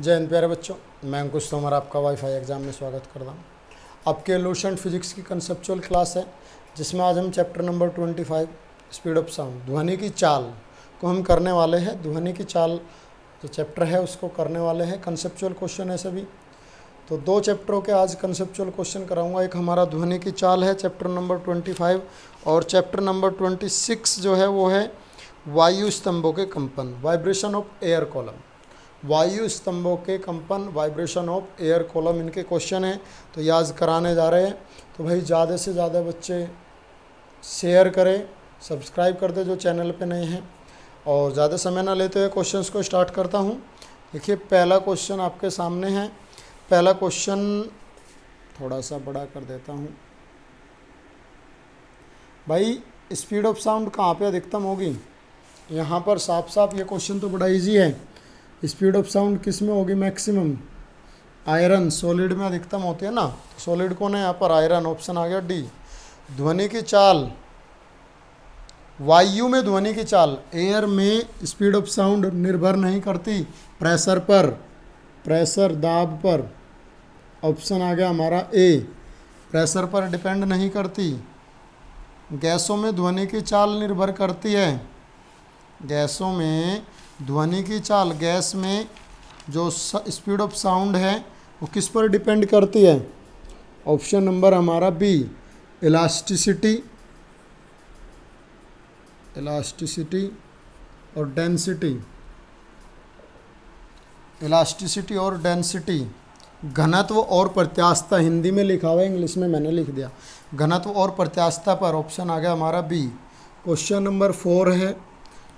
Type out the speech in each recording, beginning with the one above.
जय हिंद प्यारे बच्चों मैं अंकुश तोमर आपका वाईफाई एग्ज़ाम में स्वागत करता हूँ आपके लूसेंट फिजिक्स की कंसेप्चुअल क्लास है जिसमें आज हम chapter number twenty five speed of sound ध्वनि की चाल को हम करने वाले हैं ध्वनि की चाल जो चैप्टर है उसको करने वाले हैं कंसेप्चुअल क्वेश्चन है सभी तो दो चैप्टरों के आज कंसेप्चुअल क्वेश्चन कराऊंगा एक हमारा ध्वनि की चाल है चैप्टर नंबर ट्वेंटी फाइव और चैप्टर नंबर ट्वेंटी सिक्स जो है वो है वायु स्तंभों के कंपन वाइब्रेशन ऑफ एयर कॉलम वायु स्तंभों के कंपन वाइब्रेशन ऑफ एयर कॉलम इनके क्वेश्चन हैं तो याद कराने जा रहे हैं तो भाई ज़्यादा से ज़्यादा बच्चे शेयर करें सब्सक्राइब कर दें जो चैनल पे नए हैं और ज़्यादा समय ना लेते हुए क्वेश्चंस को स्टार्ट करता हूँ देखिए पहला क्वेश्चन आपके सामने है पहला क्वेश्चन थोड़ा सा बड़ा कर देता हूँ भाई स्पीड ऑफ साउंड कहाँ पे अधिकतम होगी यहाँ पर साफ साफ ये क्वेश्चन तो बड़ा इजी है स्पीड ऑफ साउंड किस में होगी मैक्सिमम आयरन सॉलिड में अधिकतम होती है ना सॉलिड कौन है यहाँ पर आयरन ऑप्शन आ गया डी ध्वनि की चाल वायु में ध्वनि की चाल एयर में स्पीड ऑफ साउंड निर्भर नहीं करती प्रेशर पर प्रेशर दाब पर ऑप्शन आ गया हमारा ए प्रेशर पर डिपेंड नहीं करती गैसों में ध्वनि की चाल निर्भर करती है गैसों में ध्वनि की चाल गैस में जो स्पीड ऑफ साउंड है वो किस पर डिपेंड करती है ऑप्शन नंबर हमारा बी इलास्टिसिटी इलास्टिसिटी और डेंसिटी इलास्टिसिटी और डेंसिटी घनत्व और प्रत्यास्था हिंदी में लिखा हुआ है इंग्लिश में मैंने लिख दिया घनत्व और प्रत्यास्था पर ऑप्शन आ गया हमारा बी क्वेश्चन नंबर फोर है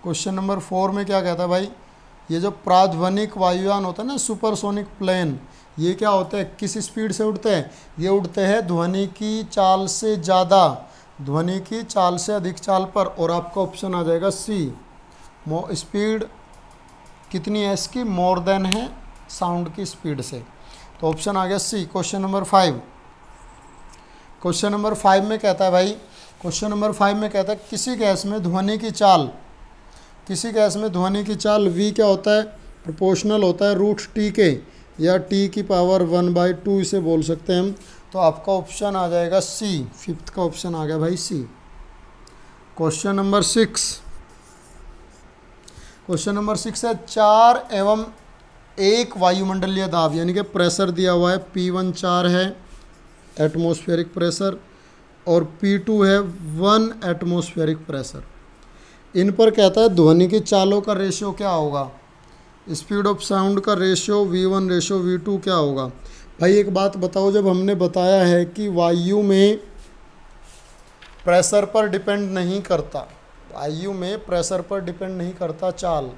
क्वेश्चन नंबर फोर में क्या कहता है भाई ये जो प्राध्वनिक वायुयान होता है ना सुपरसोनिक प्लेन ये क्या होता है किस स्पीड से उड़ते हैं ये उड़ते हैं ध्वनि की चाल से ज़्यादा ध्वनि की चाल से अधिक चाल पर और आपका ऑप्शन आ जाएगा सी मो स्पीड कितनी है इसकी मोर देन है साउंड की स्पीड से तो ऑप्शन आ गया C question number five question number five में कहता है भाई क्वेश्चन नंबर फाइव में कहता है किसी गैस में ध्वनि की चाल किसी गैस में ध्वनि की चाल वी क्या होता है प्रोपोर्शनल होता है रूट टी के या टी की पावर वन बाई टू इसे बोल सकते हैं हम तो आपका ऑप्शन आ जाएगा सी फिफ्थ का ऑप्शन आ गया भाई C question number six question number six है चार एवं एक वायुमंडलीय दाब यानी कि प्रेशर दिया हुआ है पी वन चार है एटमोस्फेरिक प्रेशर और पी टू है वन एटमोस्फेरिक प्रेशर इन पर कहता है ध्वनि की चालों का रेशियो क्या होगा स्पीड ऑफ साउंड का ratio V one ratio V two क्या होगा भाई एक बात बताओ जब हमने बताया है कि वायु में प्रेशर पर डिपेंड नहीं करता वायु में प्रेशर पर डिपेंड नहीं करता चाल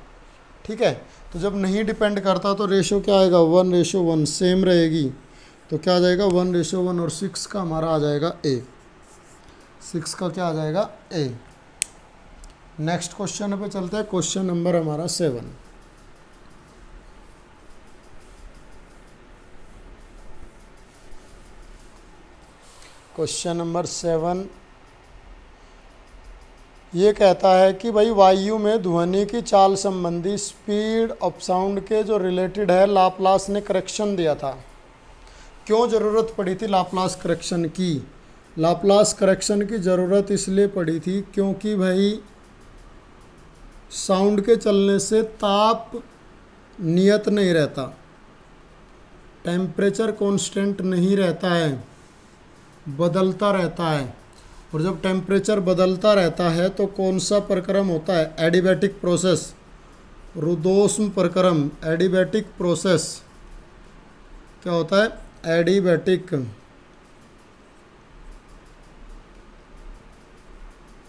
ठीक है तो जब नहीं डिपेंड करता तो रेशो क्या आएगा वन रेशो वन सेम रहेगी तो क्या आ जाएगा वन रेशो वन और सिक्स का हमारा आ जाएगा ए सिक्स का क्या आ जाएगा ए नेक्स्ट क्वेश्चन पे चलते हैं क्वेश्चन नंबर हमारा सेवन क्वेश्चन नंबर सेवन ये कहता है कि भाई वायु में ध्वनि की चाल संबंधी स्पीड ऑफ साउंड के जो रिलेटेड है लाप्लास ने करेक्शन दिया था क्यों ज़रूरत पड़ी थी लाप्लास करेक्शन की लाप्लास करेक्शन की ज़रूरत इसलिए पड़ी थी क्योंकि भाई साउंड के चलने से ताप नियत नहीं रहता टेम्परेचर कांस्टेंट नहीं रहता है बदलता रहता है और जब टेम्परेचर बदलता रहता है तो कौन सा प्रक्रम होता है एडिबैटिक प्रोसेस रुदोष्म प्रक्रम एडिबैटिक प्रोसेस क्या होता है एडिबैटिक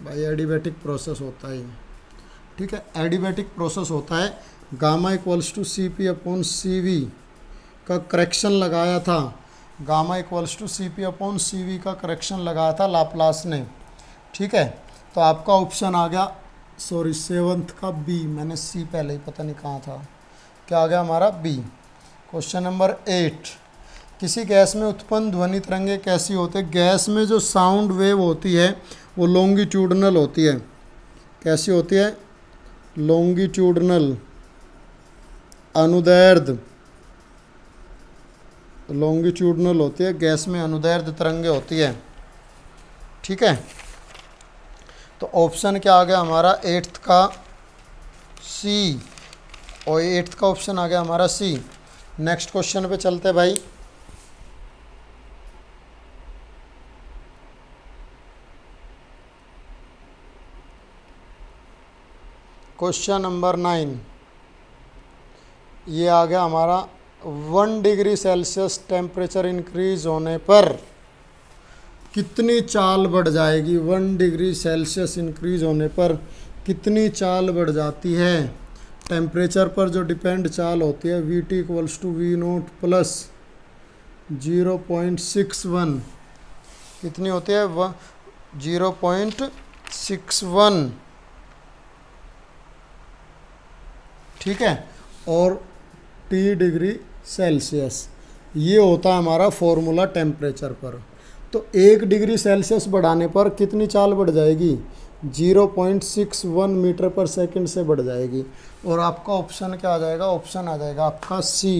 भाई एडिबैटिक प्रोसेस होता है ठीक है एडिबेटिक प्रोसेस होता है gamma equals to C P upon C V का करेक्शन लगाया था gamma equals to C P upon C V का करेक्शन लगाया था लाप्लास ने ठीक है तो आपका ऑप्शन आ गया सॉरी सेवन्थ का बी मैंने सी पहले ही पता नहीं कहाँ था क्या आ गया हमारा बी क्वेश्चन नंबर एट किसी गैस में उत्पन्न ध्वनि तरंगे कैसी होते गैस में जो साउंड वेव होती है वो लॉन्गिट्यूडनल होती है कैसी होती है लोंगीट्यूडनल अनुदैर्ध लॉन्गिट्यूडनल होती है गैस में अनुदैर्ध तरंगे होती है ठीक है तो ऑप्शन क्या आ गया हमारा एट्थ का सी और एट्थ का ऑप्शन आ गया हमारा सी नेक्स्ट क्वेश्चन पे चलते हैं भाई क्वेश्चन नंबर नाइन ये आ गया हमारा one degree Celsius temperature increase होने पर कितनी चाल बढ़ जाएगी वन डिग्री सेल्सियस इंक्रीज होने पर कितनी चाल बढ़ जाती है टेम्परेचर पर जो डिपेंड चाल होती है V T equals to V naught plus zero point six one कितनी होती है जीरो पॉइंट सिक्स वन ठीक है और टी डिग्री सेल्सियस ये होता है हमारा फॉर्मूला टेम्परेचर पर तो एक डिग्री सेल्सियस बढ़ाने पर कितनी चाल बढ़ जाएगी 0.61 मीटर पर सेकंड से बढ़ जाएगी और आपका ऑप्शन क्या आ जाएगा ऑप्शन आ जाएगा आपका सी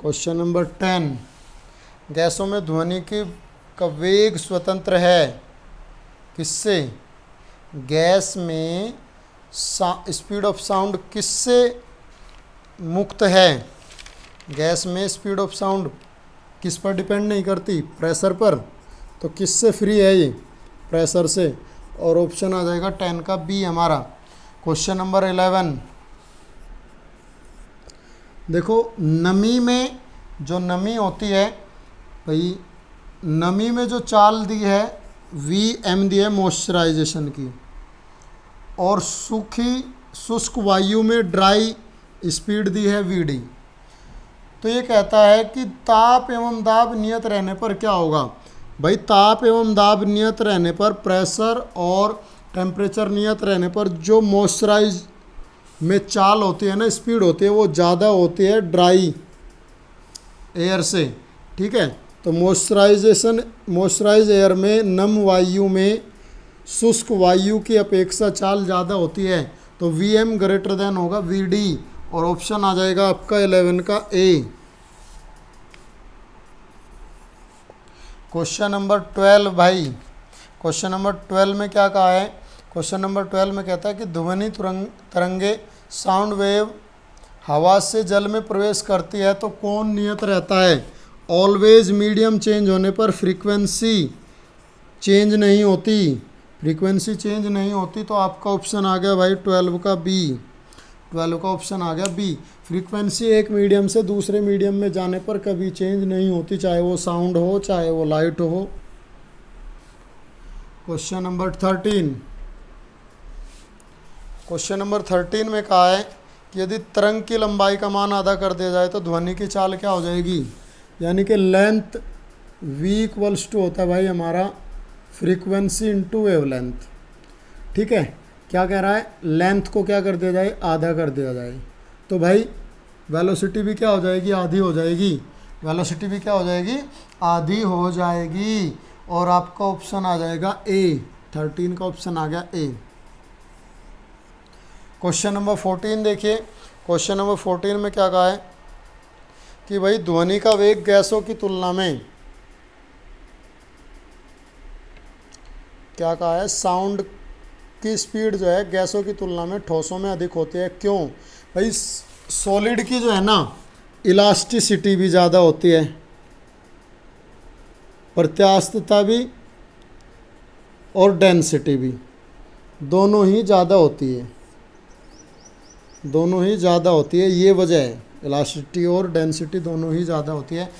क्वेश्चन नंबर टेन गैसों में ध्वनि की का वेग स्वतंत्र है किससे गैस में स्पीड ऑफ साउंड किससे मुक्त है गैस में स्पीड ऑफ साउंड किस पर डिपेंड नहीं करती प्रेशर पर तो किससे फ्री है ये प्रेशर से और ऑप्शन आ जाएगा टेन का बी हमारा क्वेश्चन नंबर एलेवन देखो नमी में जो नमी होती है भाई नमी में जो चाल दी है वी एम दी है मॉइस्चराइजेशन की और सूखी शुष्क वायु में ड्राई स्पीड दी है वी डी तो ये कहता है कि ताप एवं दाब नियत रहने पर क्या होगा भाई ताप एवं दाब नियत रहने पर प्रेशर और टेम्परेचर नियत रहने पर जो मॉइस्चराइज में चाल होती है ना स्पीड होती है वो ज़्यादा होती है ड्राई एयर से ठीक है तो मॉइस्चराइजेशन मॉइस्चराइज एयर में नम वायु में शुष्क वायु की अपेक्षा चाल ज़्यादा होती है तो वी एम ग्रेटर देन होगा वी डी और ऑप्शन आ जाएगा आपका एलेवन का ए क्वेश्चन नंबर ट्वेल्व भाई क्वेश्चन नंबर ट्वेल्व में क्या कहा है क्वेश्चन नंबर ट्वेल्व में कहता है कि ध्वनि तुरंग तरंगे साउंड वेव हवा से जल में प्रवेश करती है तो कौन नियत रहता है ऑलवेज मीडियम चेंज होने पर फ्रीक्वेंसी चेंज नहीं होती फ्रीक्वेंसी चेंज नहीं होती तो आपका ऑप्शन आ गया भाई ट्वेल्व का बी ट्वेल्व का ऑप्शन आ गया बी फ्रीक्वेंसी एक मीडियम से दूसरे मीडियम में जाने पर कभी चेंज नहीं होती चाहे वो साउंड हो चाहे वो लाइट हो question number thirteen question number thirteen में कहा है कि यदि तरंग की लंबाई का मान आधा कर दिया जाए तो ध्वनि की चाल क्या हो जाएगी यानी कि लेंथ वी इक्वल्स टू होता है भाई हमारा फ्रीक्वेंसी इंटू वेव लेंथ ठीक है क्या कह रहा है लेंथ को क्या कर दिया जाए आधा कर दिया जाए तो भाई वेलोसिटी भी क्या हो जाएगी आधी हो जाएगी वेलोसिटी भी क्या हो जाएगी आधी हो जाएगी और आपका ऑप्शन आ जाएगा ए थर्टीन का ऑप्शन आ गया ए क्वेश्चन नंबर फोर्टीन देखिए क्वेश्चन नंबर फोर्टीन में क्या कहा है कि भाई ध्वनि का वेग गैसों की तुलना में क्या कहा है साउंड की स्पीड जो है गैसों की तुलना में ठोसों में अधिक होती है क्यों भाई सॉलिड की जो है ना इलास्टिसिटी भी ज़्यादा होती है प्रत्यास्तता भी और डेंसिटी भी दोनों ही ज़्यादा होती है दोनों ही ज़्यादा होती है ये वजह है इलास्टिसिटी और डेंसिटी दोनों ही ज़्यादा होती है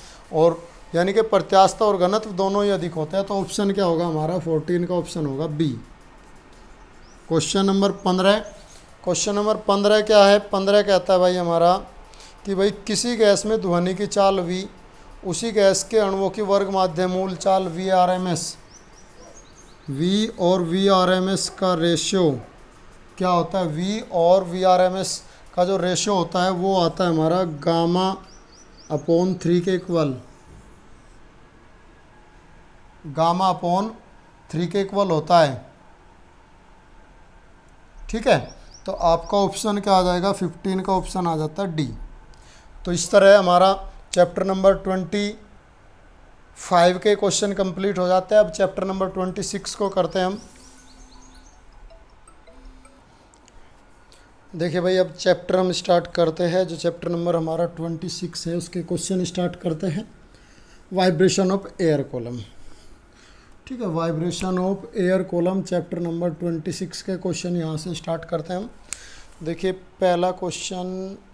और यानी कि प्रत्यास्था और घनत्व दोनों ही अधिक होते हैं तो ऑप्शन क्या होगा हमारा फोर्टीन का ऑप्शन होगा बी क्वेश्चन नंबर पंद्रह क्वेश्चन नंबर पंद्रह क्या है पंद्रह कहता है भाई हमारा कि भाई किसी गैस में ध्वनि की चाल वी उसी गैस के अणुओं की वर्ग माध्यमूल मूल चाल V R M S V और वी आर एम एस का रेशियो क्या होता है वी और वी आर एम एस का जो रेशियो होता है वो आता है हमारा गामा अपॉन थ्री के इक्वल गामा अपॉन थ्री के इक्वल होता है ठीक है तो आपका ऑप्शन क्या आ जाएगा फिफ्टीन का ऑप्शन आ जाता है डी तो इस तरह हमारा चैप्टर नंबर ट्वेंटी फाइव के क्वेश्चन कंप्लीट हो जाते हैं अब चैप्टर नंबर ट्वेंटी सिक्स को करते हैं हम देखिए भाई अब चैप्टर हम स्टार्ट करते हैं जो चैप्टर नंबर हमारा ट्वेंटी सिक्स है उसके क्वेश्चन स्टार्ट करते हैं वाइब्रेशन ऑफ एयर कॉलम ठीक है vibration of air column chapter number twenty six के क्वेश्चन यहाँ से स्टार्ट करते हैं हम देखिए पहला क्वेश्चन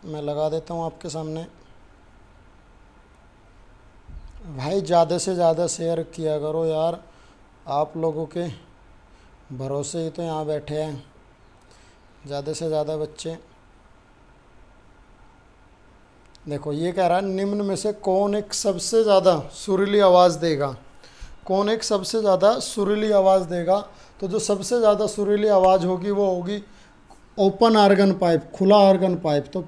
मैं लगा देता हूँ आपके सामने भाई ज़्यादा से ज़्यादा शेयर किया करो यार आप लोगों के भरोसे ही तो यहाँ बैठे हैं ज़्यादा से ज़्यादा बच्चे देखो ये कह रहा है निम्न में से कौन एक सबसे ज़्यादा सुरीली आवाज़ देगा कौन एक सबसे ज़्यादा सुरीली आवाज़ देगा तो जो सबसे ज़्यादा सुरीली आवाज़ होगी वो होगी ओपन आर्गन पाइप खुला आर्गन पाइप तो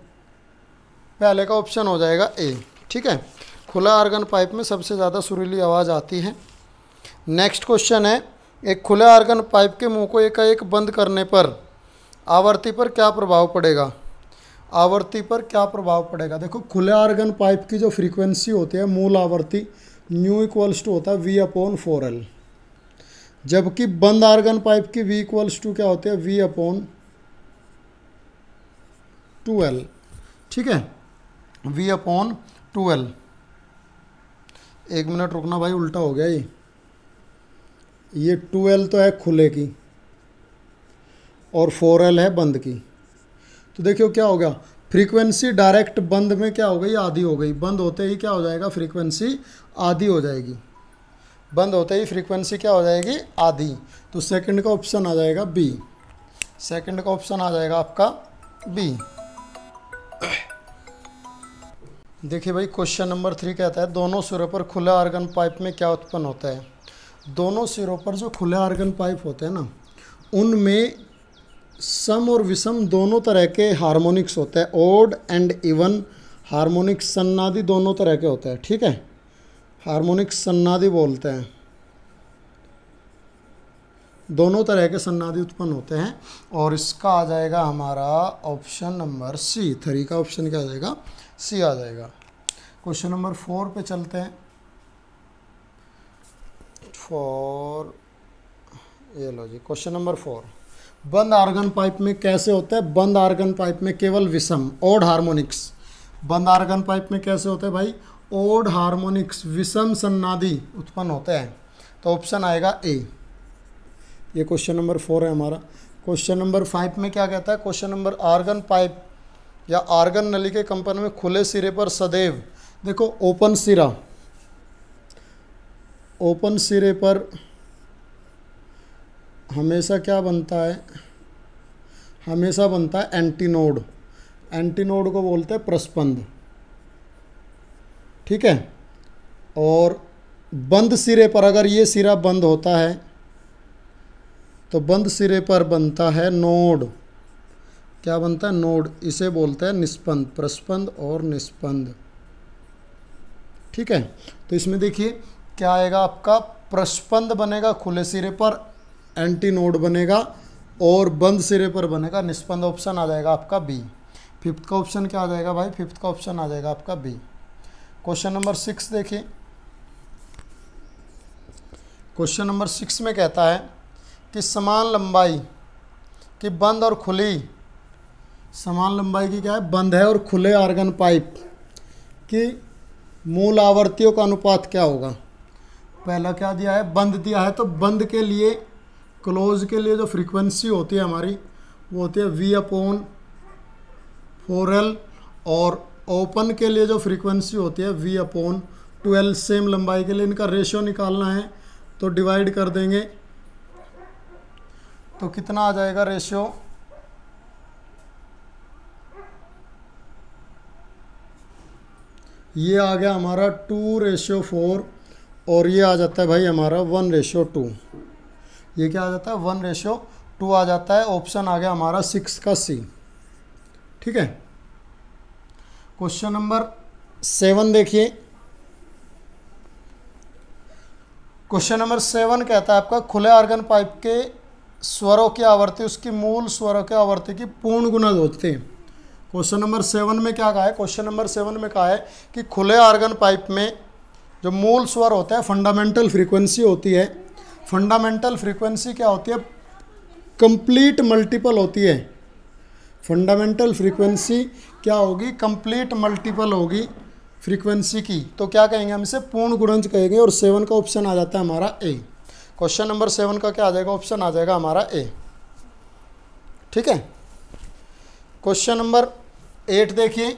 पहले का ऑप्शन हो जाएगा ए ठीक है खुला आर्गन पाइप में सबसे ज़्यादा सुरीली आवाज़ आती है नेक्स्ट क्वेश्चन है एक खुले आर्गन पाइप के मुंह को एकाएक बंद करने पर आवर्ती पर क्या प्रभाव पड़ेगा आवर्ती पर क्या प्रभाव पड़ेगा देखो खुले आर्गन पाइप की जो फ्रीक्वेंसी होती है मूल आवर्ती न्यू इक्वल्स टू होता है वी अपॉन फोर एल जबकि बंद आर्गन पाइप की वी इक्वल्स टू क्या होते हैं वी अपॉन टू एल ठीक है वी अपॉन टू एल एक मिनट रुकना भाई उल्टा हो गया ये ये टू एल तो है खुले की और फोर एल है बंद की तो देखियो क्या होगा फ्रीक्वेंसी डायरेक्ट बंद में क्या हो गई आधी हो गई बंद होते ही क्या हो जाएगा फ्रीक्वेंसी आधी हो जाएगी बंद होते ही फ्रीक्वेंसी क्या हो जाएगी आधी तो सेकंड का ऑप्शन आ जाएगा बी सेकंड का ऑप्शन आ जाएगा आपका बी देखिए भाई क्वेश्चन नंबर थ्री कहता है दोनों सिरों पर खुले आर्गन पाइप में क्या उत्पन्न होता है दोनों सिरों पर जो खुले आर्गन पाइप होते हैं ना उनमें सम और विषम दोनों तरह के हारमोनिक्स होते हैं ओड एंड इवन हारमोनिक सन्नादि दोनों तरह के होते हैं ठीक है हारमोनिक सन्नादि बोलते हैं दोनों तरह के सन्नादि उत्पन्न होते हैं और इसका आ जाएगा हमारा ऑप्शन नंबर सी थ्री का ऑप्शन क्या आ जाएगा सी आ जाएगा क्वेश्चन नंबर फोर पे चलते हैं फोर ये लो जी क्वेश्चन नंबर फोर बंद आर्गन पाइप में कैसे होता है बंद आर्गन पाइप में केवल विषम ओड हार्मोनिक्स बंद आर्गन पाइप में कैसे होते हैं भाई ओड हार्मोनिक्स विषम सन्नादि उत्पन्न होते हैं तो ऑप्शन आएगा ए ये क्वेश्चन नंबर फोर है हमारा क्वेश्चन नंबर फाइव में क्या कहता है क्वेश्चन नंबर आर्गन पाइप या आर्गन नली के कंपन में खुले सिरे पर सदैव देखो ओपन सिरा ओपन सिरे पर हमेशा क्या बनता है हमेशा बनता है एंटीनोड एंटीनोड को बोलते हैं प्रस्पंद ठीक है और बंद सिरे पर अगर ये सिरा बंद होता है तो बंद सिरे पर बनता है नोड क्या बनता है नोड इसे बोलते हैं निष्पंद प्रस्पंद और निष्पंद ठीक है तो इसमें देखिए क्या आएगा आपका प्रस्पंद बनेगा खुले सिरे पर एंटी नोड बनेगा और बंद सिरे पर बनेगा निष्पन्द ऑप्शन आ जाएगा आपका बी फिफ्थ का ऑप्शन क्या आ जाएगा भाई फिफ्थ का ऑप्शन आ जाएगा आपका बी क्वेश्चन नंबर सिक्स देखिए क्वेश्चन नंबर सिक्स में कहता है कि समान लंबाई कि बंद और खुली समान लंबाई की क्या है बंद है और खुले आर्गन पाइप की मूल आवर्तियों का अनुपात क्या होगा पहला क्या दिया है बंद दिया है तो बंद के लिए क्लोज के लिए जो फ्रीक्वेंसी होती है हमारी वो होती है वी अपोन फोर एल और ओपन के लिए जो फ्रीक्वेंसी होती है वी अपोन ट्वेल्व सेम लंबाई के लिए इनका रेशियो निकालना है तो डिवाइड कर देंगे तो कितना आ जाएगा रेशियो ये आ गया हमारा टू रेशियो फोर और ये आ जाता है भाई हमारा वन रेशियो टू ये क्या आ जाता है वन रेशियो टू आ जाता है ऑप्शन आ गया हमारा सिक्स का सी ठीक है क्वेश्चन नंबर सेवन देखिए क्वेश्चन नंबर सेवन कहता है आपका खुले आर्गन पाइप के स्वरों की आवृत्ति उसकी मूल स्वरों की आवृत्ति की पूर्ण गुना होती है क्वेश्चन नंबर सेवन में क्या कहा है क्वेश्चन नंबर सेवन में कहा है कि खुले आर्गन पाइप में जो मूल स्वर होता है फंडामेंटल फ्रीक्वेंसी होती है फंडामेंटल फ्रीक्वेंसी क्या होती है कंप्लीट मल्टीपल होती है फंडामेंटल फ्रीक्वेंसी क्या होगी कंप्लीट मल्टीपल होगी फ्रीक्वेंसी की तो क्या कहेंगे हम इसे पूर्ण गुणज कहेंगे और सेवन का ऑप्शन आ जाता है हमारा ए क्वेश्चन नंबर सेवन का क्या आ जाएगा ऑप्शन आ जाएगा हमारा ए ठीक है क्वेश्चन नंबर एट देखिए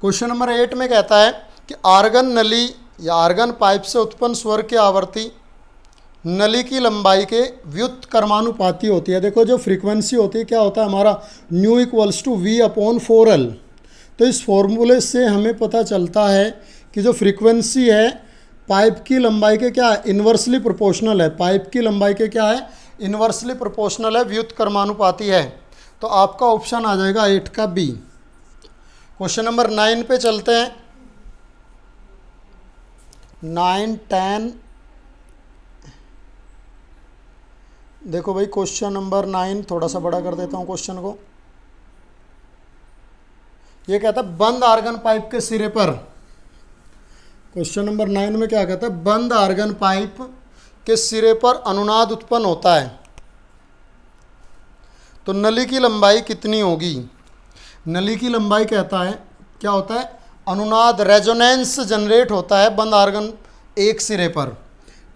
क्वेश्चन नंबर एट में कहता है कि आर्गन नली या आर्गन पाइप से उत्पन्न स्वर की आवृत्ति नली की लंबाई के व्युत कर्मानुपाती होती है देखो जो फ्रीक्वेंसी होती है क्या होता है हमारा nu equals to V upon four L तो इस फॉर्मूले से हमें पता चलता है कि जो फ्रीक्वेंसी है पाइप की लंबाई के क्या है इन्वर्सली प्रोपोर्शनल है पाइप की लंबाई के क्या है इन्वर्सली प्रोपोर्शनल है व्युत कर्मानुपाती है तो आपका ऑप्शन आ जाएगा एट का बी क्वेश्चन नंबर नाइन पे चलते हैं नाइन टेन देखो भाई क्वेश्चन नंबर नाइन थोड़ा सा बड़ा कर देता हूँ क्वेश्चन को ये कहता है बंद आर्गन पाइप के सिरे पर क्वेश्चन नंबर नाइन में क्या कहता है बंद आर्गन पाइप के सिरे पर अनुनाद उत्पन्न होता है तो नली की लंबाई कितनी होगी नली की लंबाई कहता है क्या होता है अनुनाद रेजोनेंस जनरेट होता है बंद आर्गन एक सिरे पर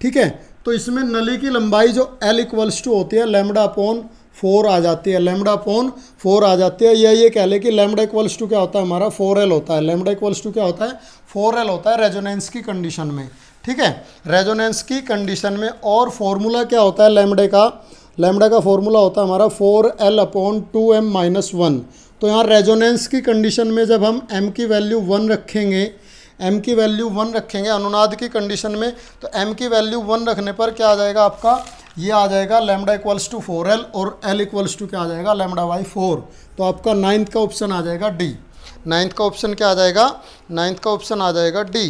ठीक है तो इसमें नली की लंबाई जो एल इक्वल्स टू होती है लेमडा पोन फोर आ जाती है लेमडा पोन फोर आ जाती है या ये कह ले कि लेमडा इक्वल्स टू क्या होता है हमारा फोर एल होता है लेमडा इक्वल्स टू क्या होता है फोर एल होता है रेजोनेंस की कंडीशन में ठीक है रेजोनेंस की कंडीशन में और फॉर्मूला क्या होता है लेमडे का लेमडा का फॉर्मूला होता है हमारा four L upon two M minus one तो यहाँ रेजोनेंस की कंडीशन में जब हम एम की वैल्यू वन रखेंगे एम की वैल्यू वन रखेंगे अनुनाद की कंडीशन में तो एम की वैल्यू वन रखने पर क्या आ जाएगा आपका ये आ जाएगा lambda equals to four L और एल इक्वल्स टू क्या आ जाएगा लेमडा वाई फोर तो आपका नाइन्थ का ऑप्शन आ जाएगा डी नाइन्थ का ऑप्शन क्या आ जाएगा नाइन्थ का ऑप्शन आ जाएगा डी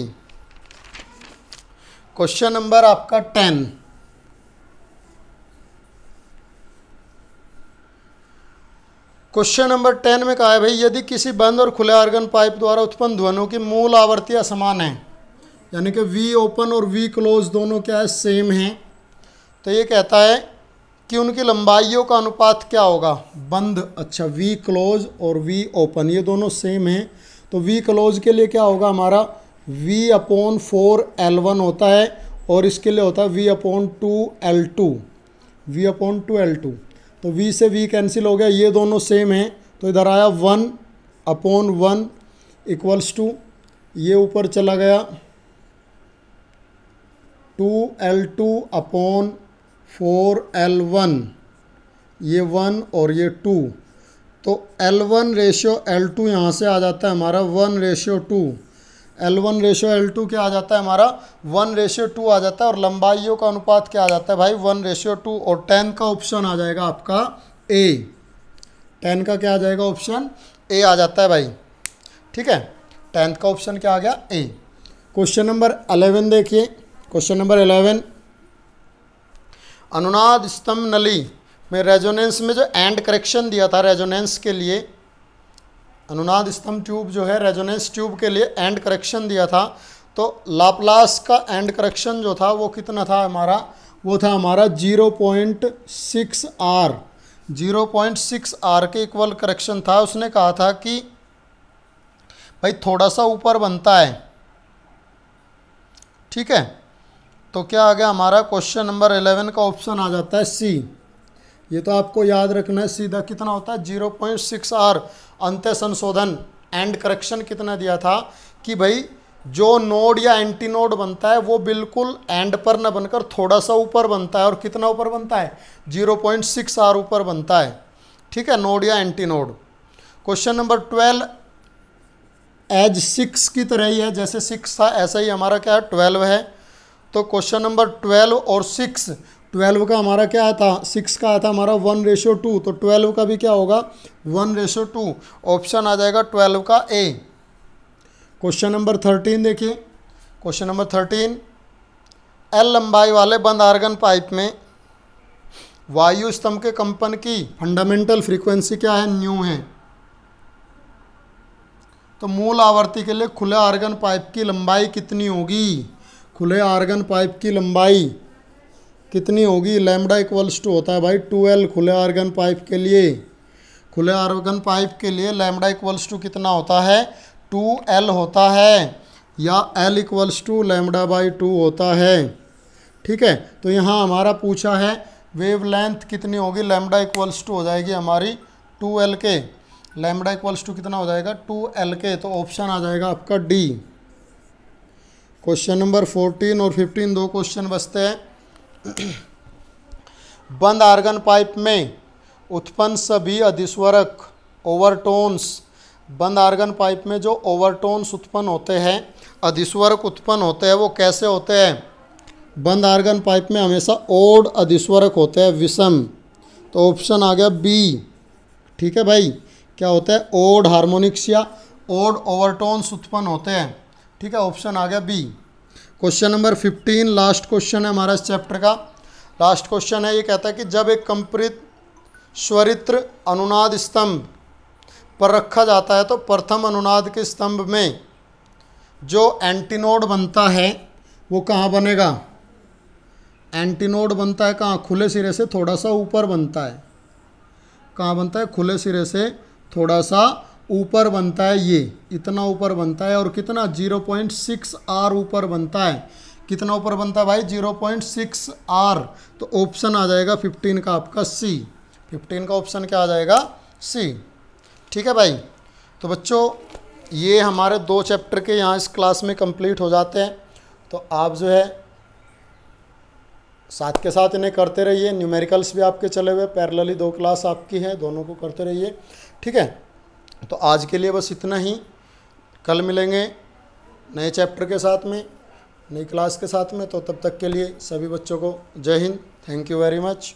क्वेश्चन नंबर आपका टेन क्वेश्चन नंबर टेन में कहा है भाई यदि किसी बंद और खुले आर्गन पाइप द्वारा उत्पन्न ध्वनों की मूल आवृत्ति असमान है यानी कि वी ओपन और वी क्लोज दोनों क्या है सेम हैं तो ये कहता है कि उनकी लंबाइयों का अनुपात क्या होगा बंद अच्छा वी क्लोज और वी ओपन ये दोनों सेम हैं तो वी क्लोज के लिए क्या होगा हमारा V upon four L one होता है और इसके लिए होता है V upon two L two V upon two L two तो वी से वी कैंसिल हो गया ये दोनों सेम हैं तो इधर आया one upon one equals to ये ऊपर चला गया two L two upon four L one ये वन और ये टू तो L one ratio L two यहाँ से आ जाता है हमारा one ratio two L one ratio L two क्या आ जाता है हमारा वन रेशियो टू आ जाता है और लंबाइयों का अनुपात क्या आ जाता है भाई वन रेशियो टू और टेन का ऑप्शन आ जाएगा आपका ए टेन का क्या आ जाएगा ऑप्शन ए आ जाता है भाई ठीक है टेंथ का ऑप्शन क्या आ गया ए क्वेश्चन नंबर अलेवन देखिए क्वेश्चन नंबर अलेवन अनुनाद स्तंभ नली में रेजोनेंस में जो एंड करेक्शन दिया था रेजोनेंस के लिए अनुनाद स्तंभ ट्यूब जो है रेजोनेंस ट्यूब के लिए एंड करेक्शन दिया था तो लाप्लास का एंड करेक्शन जो था वो कितना था हमारा वो था हमारा zero point six R zero point six R के इक्वल करेक्शन था उसने कहा था कि भाई थोड़ा सा ऊपर बनता है ठीक है तो क्या आ गया हमारा क्वेश्चन नंबर एलेवन का ऑप्शन आ जाता है सी ये तो आपको याद रखना है सीधा कितना होता है जीरो पॉइंट सिक्स आर अंत्य संशोधन एंड करेक्शन कितना दिया था कि भाई जो नोड या एंटी नोड बनता है वो बिल्कुल एंड पर न बनकर थोड़ा सा ऊपर बनता है और कितना ऊपर बनता है जीरो पॉइंट सिक्स आर ऊपर बनता है ठीक है नोड या anti node question number twelve as six की तरह ही है जैसे सिक्स था ऐसा ही हमारा क्या है ट्वेल्व है तो क्वेश्चन नंबर ट्वेल्व और सिक्स ट्वेल्व का हमारा क्या था सिक्स का आया था हमारा वन रेशो टू तो ट्वेल्व का भी क्या होगा वन रेशो टू ऑप्शन आ जाएगा ट्वेल्व का ए क्वेश्चन नंबर थर्टीन देखिए क्वेश्चन नंबर थर्टीन एल लंबाई वाले बंद आर्गन पाइप में वायु स्तंभ के कंपन की फंडामेंटल फ्रीक्वेंसी क्या है न्यू है तो मूल आवर्ती के लिए खुले आर्गन पाइप की लंबाई कितनी होगी खुले आर्गन पाइप की लंबाई कितनी होगी लैमडा इक्वल्स टू होता है भाई टू एल खुले आर्गन पाइप के लिए खुले आर्गन पाइप के लिए लैमडा इक्वल्स टू कितना होता है टू एल होता है या L equals to lambda by two होता है ठीक है तो यहाँ हमारा पूछा है वेव लेंथ कितनी होगी लैमडा इक्वल्स टू हो जाएगी हमारी टू एल के लैमडा इक्वल्स टू कितना हो जाएगा टू एल के तो ऑप्शन आ जाएगा आपका डी क्वेश्चन नंबर फोर्टीन और फिफ्टीन दो क्वेश्चन बचते हैं बंद आर्गन पाइप में उत्पन्न सभी अधिस्वरक ओवरटोन्स बंद आर्गन पाइप में जो ओवरटोन्स उत्पन्न होते हैं अधिस्वरक उत्पन्न होते हैं वो कैसे होते हैं बंद आर्गन पाइप में हमेशा ओड अधिस्वरक होते हैं विषम तो ऑप्शन आ गया बी ठीक है भाई क्या होता है ओड हार्मोनिक्स या ओड ओवरटोन्स उत्पन्न होते हैं ठीक है ऑप्शन आ गया B question number fifteen last question है हमारा इस चैप्टर का लास्ट क्वेश्चन है ये कहता है कि जब एक कंपृत स्वरित्र अनुनाद स्तंभ पर रखा जाता है तो प्रथम अनुनाद के स्तंभ में जो एंटीनोड बनता है वो कहाँ बनेगा एंटीनोड बनता है कहाँ खुले सिरे से थोड़ा सा ऊपर बनता है कहाँ बनता है खुले सिरे से थोड़ा सा ऊपर बनता है ये इतना ऊपर बनता है और कितना 0.6 आर ऊपर बनता है कितना ऊपर बनता है भाई 0.6 आर तो ऑप्शन आ जाएगा 15 का आपका सी 15 का ऑप्शन क्या आ जाएगा सी ठीक है भाई तो बच्चों ये हमारे दो चैप्टर के यहाँ इस क्लास में कंप्लीट हो जाते हैं तो आप जो है साथ के साथ इन्हें करते रहिए न्यूमेरिकल्स भी आपके चले हुए पैरेलली दो क्लास आपकी हैं दोनों को करते रहिए ठीक है तो आज के लिए बस इतना ही कल मिलेंगे नए चैप्टर के साथ में नई क्लास के साथ में तो तब तक के लिए सभी बच्चों को जय Hind thank you very much